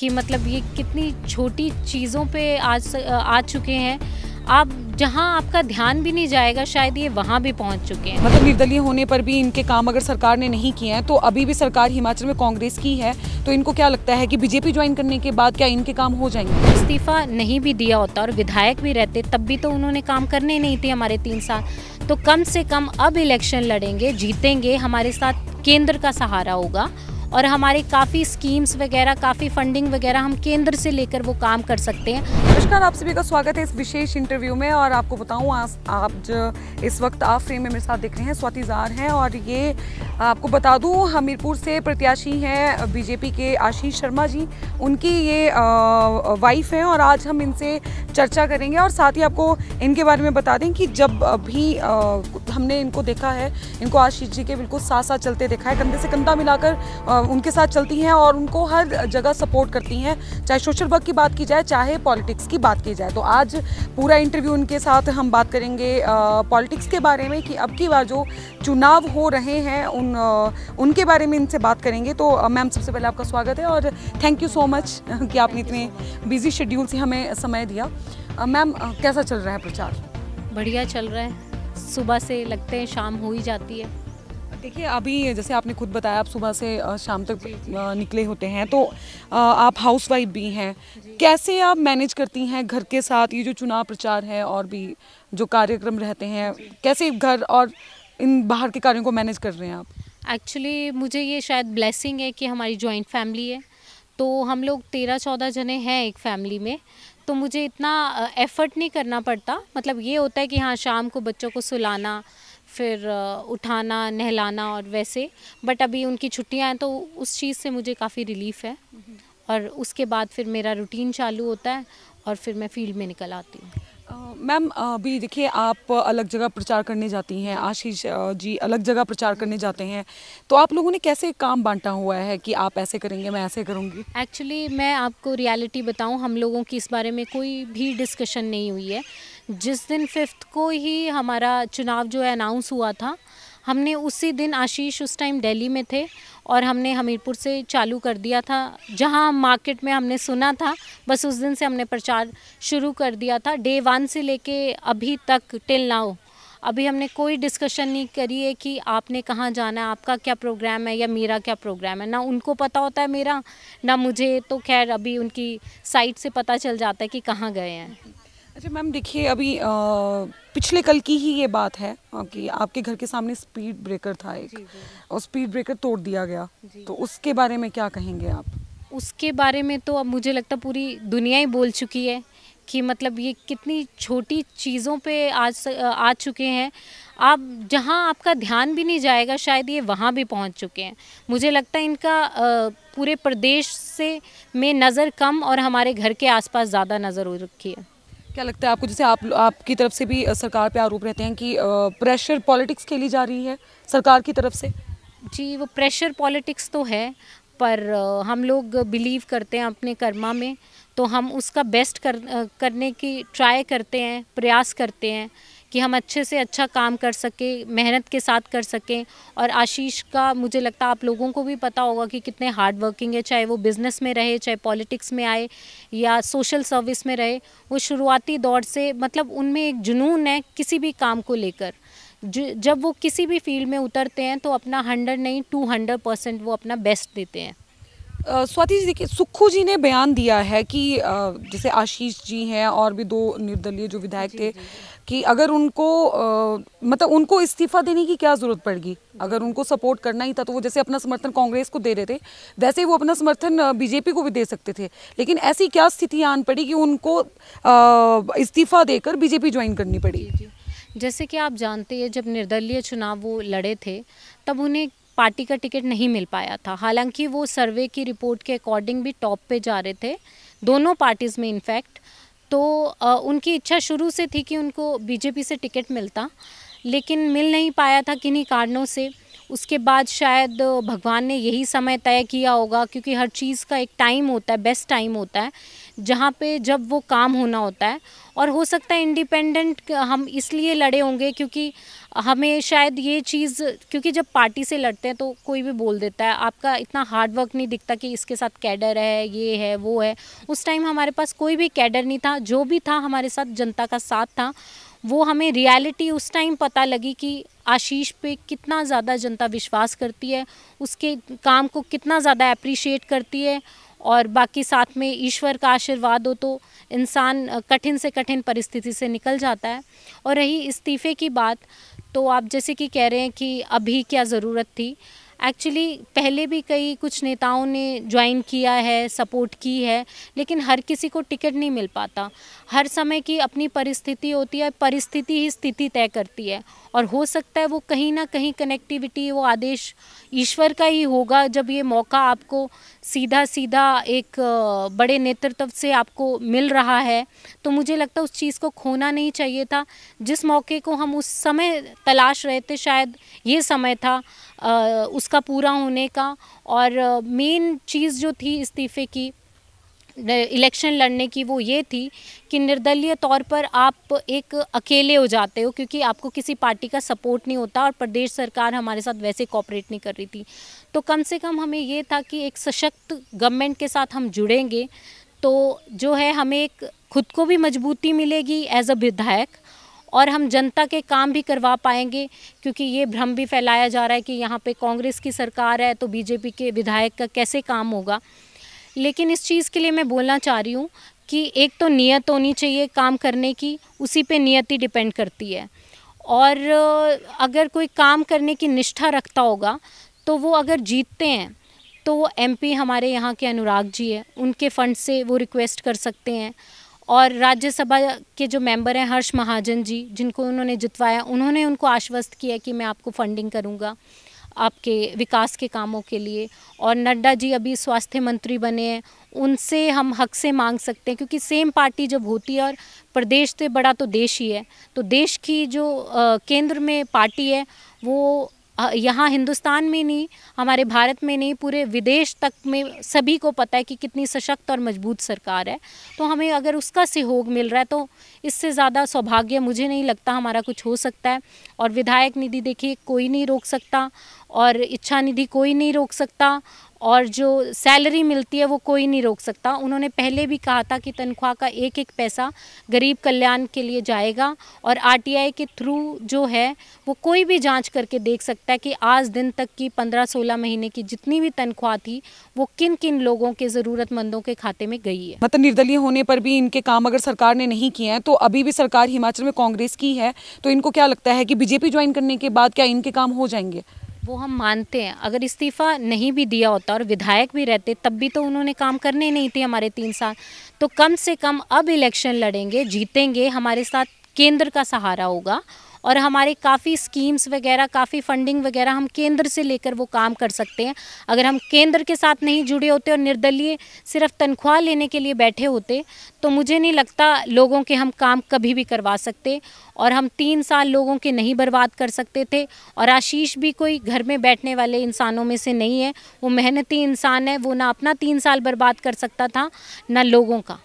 कि मतलब ये कितनी छोटी चीज़ों पे आज आ चुके हैं आप जहां आपका ध्यान भी नहीं जाएगा शायद ये वहां भी पहुंच चुके हैं मतलब निर्दलीय होने पर भी इनके काम अगर सरकार ने नहीं किए हैं तो अभी भी सरकार हिमाचल में कांग्रेस की है तो इनको क्या लगता है कि बीजेपी ज्वाइन करने के बाद क्या इनके काम हो जाएंगे इस्तीफा नहीं भी दिया होता और विधायक भी रहते तब भी तो उन्होंने काम करने नहीं थे हमारे तीन साल तो कम से कम अब इलेक्शन लड़ेंगे जीतेंगे हमारे साथ केंद्र का सहारा होगा और हमारे काफ़ी स्कीम्स वगैरह काफ़ी फंडिंग वगैरह हम केंद्र से लेकर वो काम कर सकते हैं नमस्कार आप सभी का स्वागत है इस विशेष इंटरव्यू में और आपको बताऊँ आप जो इस वक्त आप फ्रेम में मेरे साथ देख रहे हैं स्वाति जार हैं और ये आपको बता दूँ हमीरपुर से प्रत्याशी हैं बीजेपी के आशीष शर्मा जी उनकी ये वाइफ हैं और आज हम इनसे चर्चा करेंगे और साथ ही आपको इनके बारे में बता दें कि जब भी हमने इनको देखा है इनको आशीष जी के बिल्कुल साथ साथ चलते देखा है कंधे से कंधा मिलाकर उनके साथ चलती हैं और उनको हर जगह सपोर्ट करती हैं चाहे सोशल वर्क की बात की जाए चाहे पॉलिटिक्स की बात की जाए तो आज पूरा इंटरव्यू उनके साथ हम बात करेंगे पॉलिटिक्स के बारे में कि अब की बार जो चुनाव हो रहे हैं उन उनके बारे में इनसे बात करेंगे तो मैम सबसे पहले आपका स्वागत है और थैंक यू सो मच कि आपने इतने बिजी शेड्यूल से हमें समय दिया मैम कैसा चल रहा है प्रचार बढ़िया चल रहा है सुबह से लगते हैं शाम हो ही जाती है देखिए अभी जैसे आपने खुद बताया आप सुबह से शाम तक निकले होते हैं तो आप हाउसवाइफ भी हैं कैसे आप मैनेज करती हैं घर के साथ ये जो चुनाव प्रचार है और भी जो कार्यक्रम रहते हैं कैसे घर और इन बाहर के कार्यों को मैनेज कर रहे हैं आप एक्चुअली मुझे ये शायद ब्लेसिंग है कि हमारी जॉइंट फैमिली है तो हम लोग तेरह चौदह जने हैं एक फैमिली में तो मुझे इतना एफ़र्ट नहीं करना पड़ता मतलब ये होता है कि हाँ शाम को बच्चों को सुलाना फिर उठाना नहलाना और वैसे बट अभी उनकी छुट्टियां हैं तो उस चीज़ से मुझे काफ़ी रिलीफ है हम्म। और उसके बाद फिर मेरा रूटीन चालू होता है और फिर मैं फील्ड में निकल आती हूँ मैम अभी देखिए आप अलग जगह प्रचार करने जाती हैं आशीष जी अलग जगह प्रचार करने जाते हैं तो आप लोगों ने कैसे काम बांटा हुआ है कि आप ऐसे करेंगे मैं ऐसे करूँगी एक्चुअली मैं आपको रियलिटी बताऊँ हम लोगों की इस बारे में कोई भी डिस्कशन नहीं हुई है जिस दिन फिफ्थ को ही हमारा चुनाव जो है अनाउंस हुआ था हमने उसी दिन आशीष उस टाइम दिल्ली में थे और हमने हमीरपुर से चालू कर दिया था जहां मार्केट में हमने सुना था बस उस दिन से हमने प्रचार शुरू कर दिया था डे वन से लेके अभी तक टिल नाउ अभी हमने कोई डिस्कशन नहीं करी है कि आपने कहाँ जाना है आपका क्या प्रोग्राम है या मेरा क्या प्रोग्राम है ना उनको पता होता है मेरा ना मुझे तो खैर अभी उनकी साइट से पता चल जाता है कि कहाँ गए हैं अच्छा मैम देखिए अभी आ, पिछले कल की ही ये बात है कि आपके घर के सामने स्पीड ब्रेकर था एक और स्पीड ब्रेकर तोड़ दिया गया तो उसके बारे में क्या कहेंगे आप उसके बारे में तो अब मुझे लगता पूरी दुनिया ही बोल चुकी है कि मतलब ये कितनी छोटी चीज़ों पे आज आ चुके हैं आप जहाँ आपका ध्यान भी नहीं जाएगा शायद ये वहाँ भी पहुँच चुके हैं मुझे लगता है इनका पूरे प्रदेश से में नज़र कम और हमारे घर के आसपास ज़्यादा नज़र हो रखी है क्या लगता है आपको जैसे आप आपकी तरफ से भी सरकार पे आरोप रहते हैं कि प्रेशर पॉलिटिक्स खेली जा रही है सरकार की तरफ से जी वो प्रेशर पॉलिटिक्स तो है पर हम लोग बिलीव करते हैं अपने कर्मा में तो हम उसका बेस्ट कर करने की ट्राई करते हैं प्रयास करते हैं कि हम अच्छे से अच्छा काम कर सकें मेहनत के साथ कर सकें और आशीष का मुझे लगता है आप लोगों को भी पता होगा कि कितने हार्ड वर्किंग है चाहे वो बिज़नेस में रहे चाहे पॉलिटिक्स में आए या सोशल सर्विस में रहे वो शुरुआती दौर से मतलब उनमें एक जुनून है किसी भी काम को लेकर जब वो किसी भी फील्ड में उतरते हैं तो अपना हंड्रेड नहीं टू हंड्रेड परसेंट वो अपना बेस्ट देते हैं स्वाति जी देखिए सुक्खू जी ने बयान दिया है कि जैसे आशीष जी हैं और भी दो निर्दलीय जो विधायक थे कि अगर उनको मतलब उनको इस्तीफा देने की क्या ज़रूरत पड़ेगी अगर उनको सपोर्ट करना ही था तो वो जैसे अपना समर्थन कांग्रेस को दे रहे थे वैसे ही वो अपना समर्थन बीजेपी को भी दे सकते थे लेकिन ऐसी क्या स्थिति आन पड़ी कि उनको इस्तीफा देकर बीजेपी ज्वाइन करनी पड़ी जैसे कि आप जानते हैं जब निर्दलीय चुनाव वो लड़े थे तब उन्हें पार्टी का टिकट नहीं मिल पाया था हालांकि वो सर्वे की रिपोर्ट के अकॉर्डिंग भी टॉप पे जा रहे थे दोनों पार्टीज़ में इनफैक्ट तो आ, उनकी इच्छा शुरू से थी कि उनको बीजेपी से टिकट मिलता लेकिन मिल नहीं पाया था किन्हीं कारणों से उसके बाद शायद भगवान ने यही समय तय किया होगा क्योंकि हर चीज़ का एक टाइम होता है बेस्ट टाइम होता है जहाँ पे जब वो काम होना होता है और हो सकता है इंडिपेंडेंट हम इसलिए लड़े होंगे क्योंकि हमें शायद ये चीज़ क्योंकि जब पार्टी से लड़ते हैं तो कोई भी बोल देता है आपका इतना हार्ड वर्क नहीं दिखता कि इसके साथ कैडर है ये है वो है उस टाइम हमारे पास कोई भी कैडर नहीं था जो भी था हमारे साथ जनता का साथ था वो हमें रियलिटी उस टाइम पता लगी कि आशीष पे कितना ज़्यादा जनता विश्वास करती है उसके काम को कितना ज़्यादा अप्रिशिएट करती है और बाकी साथ में ईश्वर का आशीर्वाद हो तो इंसान कठिन से कठिन परिस्थिति से निकल जाता है और रही इस्तीफ़े की बात तो आप जैसे कि कह रहे हैं कि अभी क्या ज़रूरत थी एक्चुअली पहले भी कई कुछ नेताओं ने ज्वाइन किया है सपोर्ट की है लेकिन हर किसी को टिकट नहीं मिल पाता हर समय की अपनी परिस्थिति होती है परिस्थिति ही स्थिति तय करती है और हो सकता है वो कहीं ना कहीं कनेक्टिविटी वो आदेश ईश्वर का ही होगा जब ये मौका आपको सीधा सीधा एक बड़े नेतृत्व से आपको मिल रहा है तो मुझे लगता है उस चीज़ को खोना नहीं चाहिए था जिस मौके को हम उस समय तलाश रहे थे शायद ये समय था उसका पूरा होने का और मेन चीज़ जो थी इस्तीफे की इलेक्शन लड़ने की वो ये थी कि निर्दलीय तौर पर आप एक अकेले हो जाते हो क्योंकि आपको किसी पार्टी का सपोर्ट नहीं होता और प्रदेश सरकार हमारे साथ वैसे कॉपरेट नहीं कर रही थी तो कम से कम हमें ये था कि एक सशक्त गवर्नमेंट के साथ हम जुड़ेंगे तो जो है हमें एक खुद को भी मजबूती मिलेगी एज अ विधायक और हम जनता के काम भी करवा पाएंगे क्योंकि ये भ्रम भी फैलाया जा रहा है कि यहाँ पे कांग्रेस की सरकार है तो बीजेपी के विधायक का कैसे काम होगा लेकिन इस चीज़ के लिए मैं बोलना चाह रही हूँ कि एक तो नियत होनी चाहिए काम करने की उसी पे नियति डिपेंड करती है और अगर कोई काम करने की निष्ठा रखता होगा तो वो अगर जीतते हैं तो वो एमपी हमारे यहाँ के अनुराग जी है उनके फ़ंड से वो रिक्वेस्ट कर सकते हैं और राज्यसभा के जो मेंबर हैं हर्ष महाजन जी जिनको उन्होंने जितवाया उन्होंने उनको आश्वस्त किया कि मैं आपको फंडिंग करूँगा आपके विकास के कामों के लिए और नड्डा जी अभी स्वास्थ्य मंत्री बने हैं उनसे हम हक से मांग सकते हैं क्योंकि सेम पार्टी जब होती है और प्रदेश से बड़ा तो देश ही है तो देश की जो केंद्र में पार्टी है वो यहाँ हिंदुस्तान में नहीं हमारे भारत में नहीं पूरे विदेश तक में सभी को पता है कि कितनी सशक्त और मजबूत सरकार है तो हमें अगर उसका सहयोग मिल रहा है तो इससे ज़्यादा सौभाग्य मुझे नहीं लगता हमारा कुछ हो सकता है और विधायक निधि देखिए कोई नहीं रोक सकता और इच्छा निधि कोई नहीं रोक सकता और जो सैलरी मिलती है वो कोई नहीं रोक सकता उन्होंने पहले भी कहा था कि तनख्वाह का एक एक पैसा गरीब कल्याण के लिए जाएगा और आरटीआई के थ्रू जो है वो कोई भी जांच करके देख सकता है कि आज दिन तक की 15-16 महीने की जितनी भी तनख्वाह थी वो किन किन लोगों के ज़रूरतमंदों के खाते में गई है मतलब निर्दलीय होने पर भी इनके काम अगर सरकार ने नहीं किए हैं तो अभी भी सरकार हिमाचल में कांग्रेस की है तो इनको क्या लगता है कि बीजेपी ज्वाइन करने के बाद क्या इनके काम हो जाएंगे वो हम मानते हैं अगर इस्तीफ़ा नहीं भी दिया होता और विधायक भी रहते तब भी तो उन्होंने काम करने ही नहीं थे हमारे तीन साल तो कम से कम अब इलेक्शन लड़ेंगे जीतेंगे हमारे साथ केंद्र का सहारा होगा और हमारे काफ़ी स्कीम्स वगैरह काफ़ी फंडिंग वगैरह हम केंद्र से लेकर वो काम कर सकते हैं अगर हम केंद्र के साथ नहीं जुड़े होते और निर्दलीय सिर्फ तनख्वाह लेने के लिए बैठे होते तो मुझे नहीं लगता लोगों के हम काम कभी भी करवा सकते और हम तीन साल लोगों के नहीं बर्बाद कर सकते थे और आशीष भी कोई घर में बैठने वाले इंसानों में से नहीं है वो मेहनती इंसान है वो ना अपना तीन साल बर्बाद कर सकता था ना लोगों का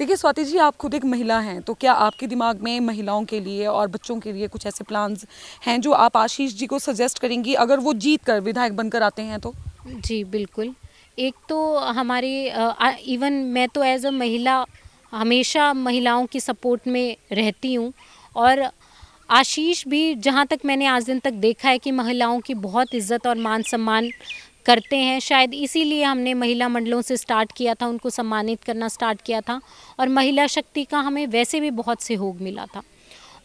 देखिए स्वाति जी आप खुद एक महिला हैं तो क्या आपके दिमाग में महिलाओं के लिए और बच्चों के लिए कुछ ऐसे प्लान्स हैं जो आप आशीष जी को सजेस्ट करेंगी अगर वो जीत कर विधायक बनकर आते हैं तो जी बिल्कुल एक तो हमारे इवन मैं तो एज अ महिला हमेशा महिलाओं की सपोर्ट में रहती हूँ और आशीष भी जहाँ तक मैंने आज दिन तक देखा है कि महिलाओं की बहुत इज्जत और मान सम्मान करते हैं शायद इसीलिए हमने महिला मंडलों से स्टार्ट किया था उनको सम्मानित करना स्टार्ट किया था और महिला शक्ति का हमें वैसे भी बहुत सहयोग मिला था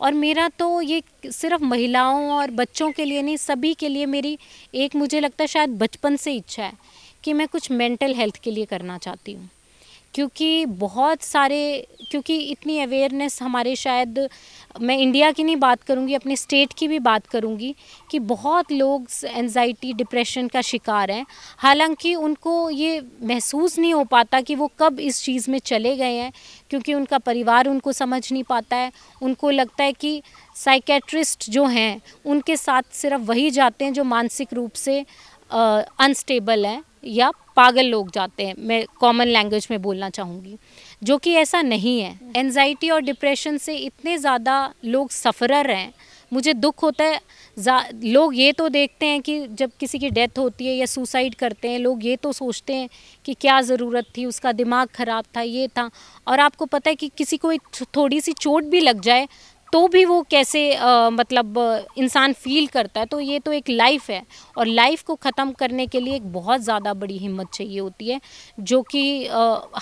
और मेरा तो ये सिर्फ महिलाओं और बच्चों के लिए नहीं सभी के लिए मेरी एक मुझे लगता है शायद बचपन से इच्छा है कि मैं कुछ मेंटल हेल्थ के लिए करना चाहती हूँ क्योंकि बहुत सारे क्योंकि इतनी अवेयरनेस हमारे शायद मैं इंडिया की नहीं बात करूँगी अपने स्टेट की भी बात करूँगी कि बहुत लोग एनजाइटी डिप्रेशन का शिकार हैं हालांकि उनको ये महसूस नहीं हो पाता कि वो कब इस चीज़ में चले गए हैं क्योंकि उनका परिवार उनको समझ नहीं पाता है उनको लगता है कि साइकेट्रिस्ट जो हैं उनके साथ सिर्फ वही जाते हैं जो मानसिक रूप से अनस्टेबल हैं या पागल लोग जाते हैं मैं कॉमन लैंग्वेज में बोलना चाहूँगी जो कि ऐसा नहीं है एनजाइटी और डिप्रेशन से इतने ज़्यादा लोग सफरर हैं मुझे दुख होता है लोग ये तो देखते हैं कि जब किसी की डेथ होती है या सुसाइड करते हैं लोग ये तो सोचते हैं कि क्या ज़रूरत थी उसका दिमाग ख़राब था ये था और आपको पता है कि किसी को एक थोड़ी सी चोट भी लग जाए तो भी वो कैसे आ, मतलब इंसान फील करता है तो ये तो एक लाइफ है और लाइफ को ख़त्म करने के लिए एक बहुत ज़्यादा बड़ी हिम्मत चाहिए होती है जो कि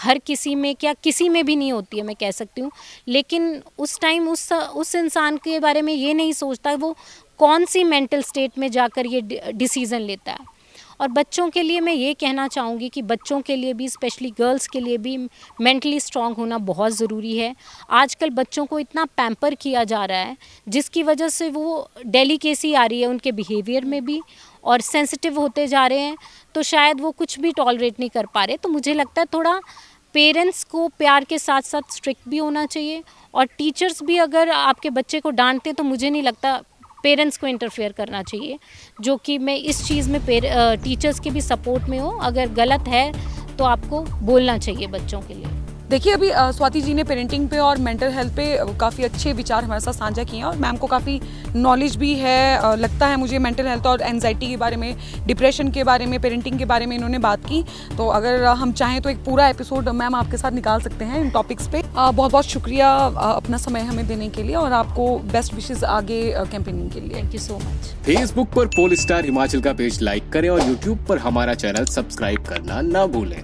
हर किसी में क्या किसी में भी नहीं होती है मैं कह सकती हूँ लेकिन उस टाइम उस उस इंसान के बारे में ये नहीं सोचता वो कौन सी मेंटल स्टेट में जाकर ये डिसीज़न लेता है और बच्चों के लिए मैं ये कहना चाहूँगी कि बच्चों के लिए भी स्पेशली गर्ल्स के लिए भी मेंटली स्ट्रांग होना बहुत ज़रूरी है आजकल बच्चों को इतना पैम्पर किया जा रहा है जिसकी वजह से वो डेलीकेसी आ रही है उनके बिहेवियर में भी और सेंसिटिव होते जा रहे हैं तो शायद वो कुछ भी टॉलरेट नहीं कर पा रहे तो मुझे लगता है थोड़ा पेरेंट्स को प्यार के साथ साथ स्ट्रिक्ट भी होना चाहिए और टीचर्स भी अगर आपके बच्चे को डांटते तो मुझे नहीं लगता पेरेंट्स को इंटरफेयर करना चाहिए जो कि मैं इस चीज़ में टीचर्स के भी सपोर्ट में हूँ अगर गलत है तो आपको बोलना चाहिए बच्चों के लिए देखिए अभी स्वाति जी ने पेरेंटिंग पे और मेंटल हेल्थ पे काफ़ी अच्छे विचार हमारे साथ साझा किए हैं और मैम को काफ़ी नॉलेज भी है लगता है मुझे मेंटल हेल्थ और एनजाइटी के बारे में डिप्रेशन के बारे में पेरेंटिंग के बारे में इन्होंने बात की तो अगर हम चाहें तो एक पूरा एपिसोड मैम आपके साथ निकाल सकते हैं इन टॉपिक्स पे बहुत बहुत शुक्रिया अपना समय हमें देने के लिए और आपको बेस्ट विशेष आगे कैंपेनिंग के लिए thank you so much Facebook पर पोल स्टार हिमाचल का पेज लाइक करें और यूट्यूब पर हमारा चैनल सब्सक्राइब करना ना भूलें